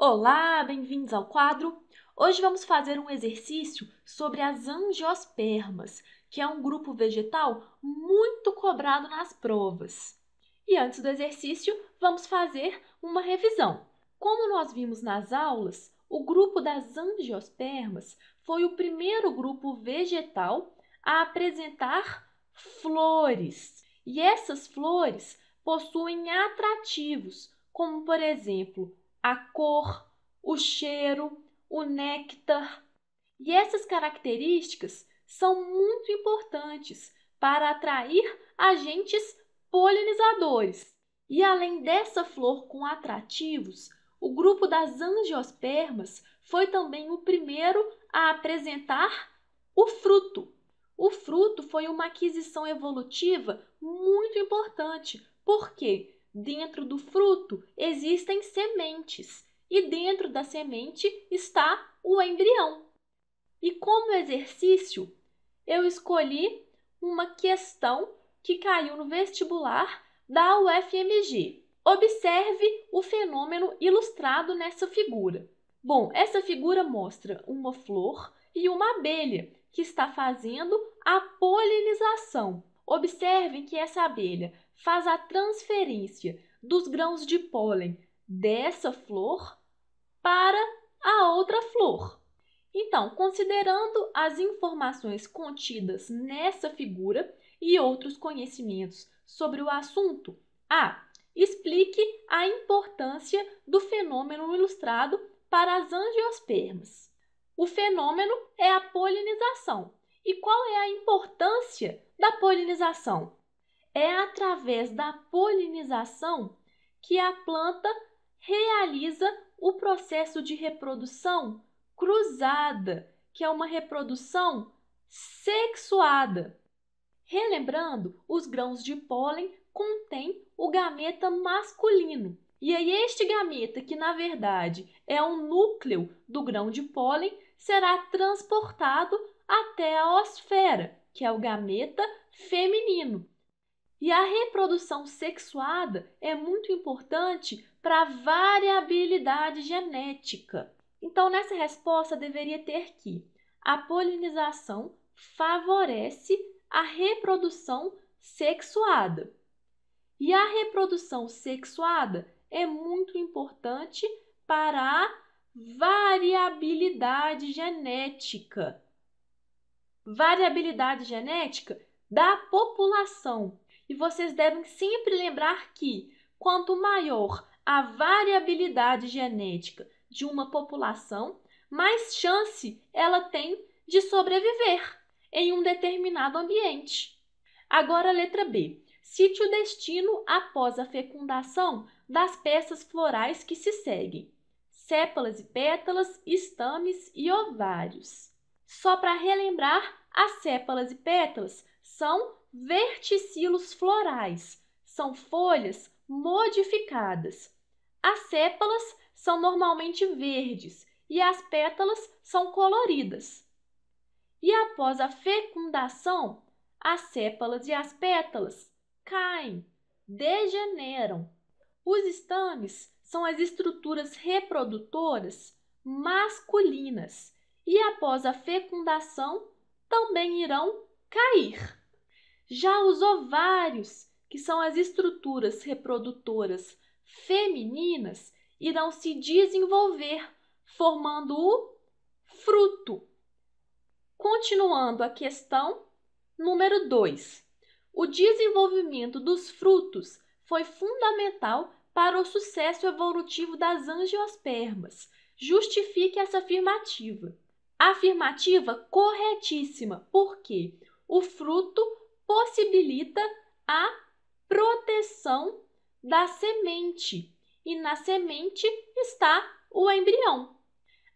Olá, bem-vindos ao quadro. Hoje vamos fazer um exercício sobre as angiospermas, que é um grupo vegetal muito cobrado nas provas. E antes do exercício, vamos fazer uma revisão. Como nós vimos nas aulas, o grupo das angiospermas foi o primeiro grupo vegetal a apresentar flores. E essas flores possuem atrativos, como por exemplo a cor, o cheiro, o néctar. E essas características são muito importantes para atrair agentes polinizadores. E além dessa flor com atrativos, o grupo das angiospermas foi também o primeiro a apresentar o fruto. O fruto foi uma aquisição evolutiva muito importante, porque Dentro do fruto existem sementes e dentro da semente está o embrião. E como exercício, eu escolhi uma questão que caiu no vestibular da UFMG. Observe o fenômeno ilustrado nessa figura. Bom, essa figura mostra uma flor e uma abelha que está fazendo a polinização. Observe que essa abelha faz a transferência dos grãos de pólen dessa flor para a outra flor. Então, considerando as informações contidas nessa figura e outros conhecimentos sobre o assunto, a. Explique a importância do fenômeno ilustrado para as angiospermas. O fenômeno é a polinização. E qual é a importância da polinização? É a através da polinização que a planta realiza o processo de reprodução cruzada, que é uma reprodução sexuada. Relembrando, os grãos de pólen contêm o gameta masculino. E aí este gameta, que na verdade é um núcleo do grão de pólen, será transportado até a osfera, que é o gameta feminino. E a reprodução sexuada é muito importante para a variabilidade genética. Então, nessa resposta, deveria ter que a polinização favorece a reprodução sexuada. E a reprodução sexuada é muito importante para a variabilidade genética. Variabilidade genética da população e vocês devem sempre lembrar que, quanto maior a variabilidade genética de uma população, mais chance ela tem de sobreviver em um determinado ambiente. Agora, a letra B. Cite o destino após a fecundação das peças florais que se seguem: sépalas e pétalas, estames e ovários. Só para relembrar, as sépalas e pétalas são verticilos florais, são folhas modificadas. As sépalas são normalmente verdes e as pétalas são coloridas. E após a fecundação, as sépalas e as pétalas caem, degeneram. Os estames são as estruturas reprodutoras masculinas e após a fecundação também irão cair. Já os ovários, que são as estruturas reprodutoras femininas, irão se desenvolver, formando o fruto. Continuando a questão número 2. O desenvolvimento dos frutos foi fundamental para o sucesso evolutivo das angiospermas. Justifique essa afirmativa. Afirmativa corretíssima, porque o fruto possibilita a proteção da semente e na semente está o embrião.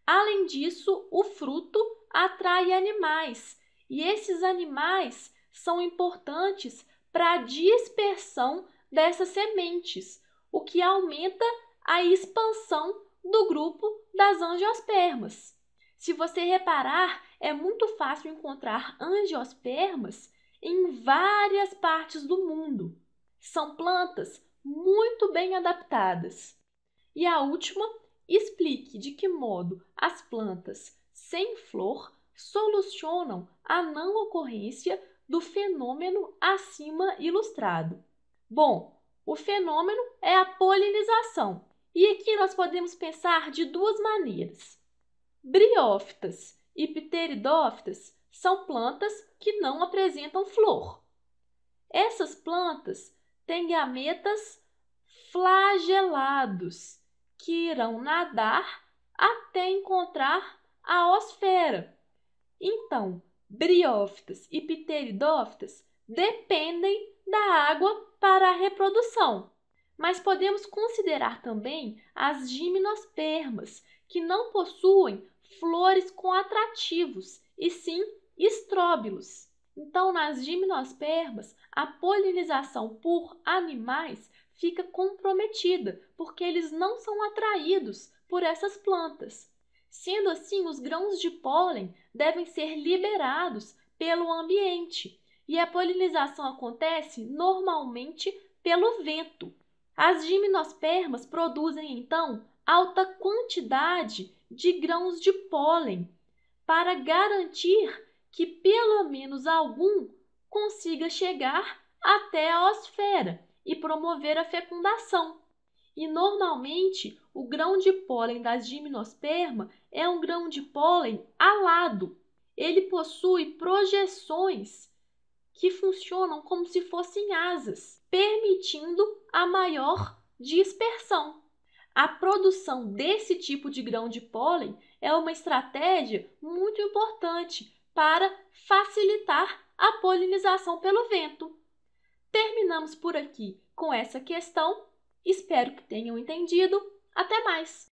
Além disso, o fruto atrai animais e esses animais são importantes para a dispersão dessas sementes, o que aumenta a expansão do grupo das angiospermas. Se você reparar, é muito fácil encontrar angiospermas em várias partes do mundo. São plantas muito bem adaptadas. E a última, explique de que modo as plantas sem flor solucionam a não ocorrência do fenômeno acima ilustrado. Bom, o fenômeno é a polinização, e aqui nós podemos pensar de duas maneiras. Briófitas e pteridófitas são plantas que não apresentam flor. Essas plantas têm gametas flagelados que irão nadar até encontrar a osfera. Então, briófitas e pteridófitas dependem da água para a reprodução, mas podemos considerar também as gimnospermas, que não possuem flores com atrativos, e sim estróbilos. Então, nas gimnospermas, a polinização por animais fica comprometida, porque eles não são atraídos por essas plantas. Sendo assim, os grãos de pólen devem ser liberados pelo ambiente, e a polinização acontece normalmente pelo vento. As gimnospermas produzem então alta quantidade de grãos de pólen para garantir que pelo menos algum consiga chegar até a osfera e promover a fecundação. E normalmente o grão de pólen das gimnosperma é um grão de pólen alado. Ele possui projeções que funcionam como se fossem asas, permitindo a maior dispersão. A produção desse tipo de grão de pólen é uma estratégia muito importante para facilitar a polinização pelo vento. Terminamos por aqui com essa questão. Espero que tenham entendido. Até mais!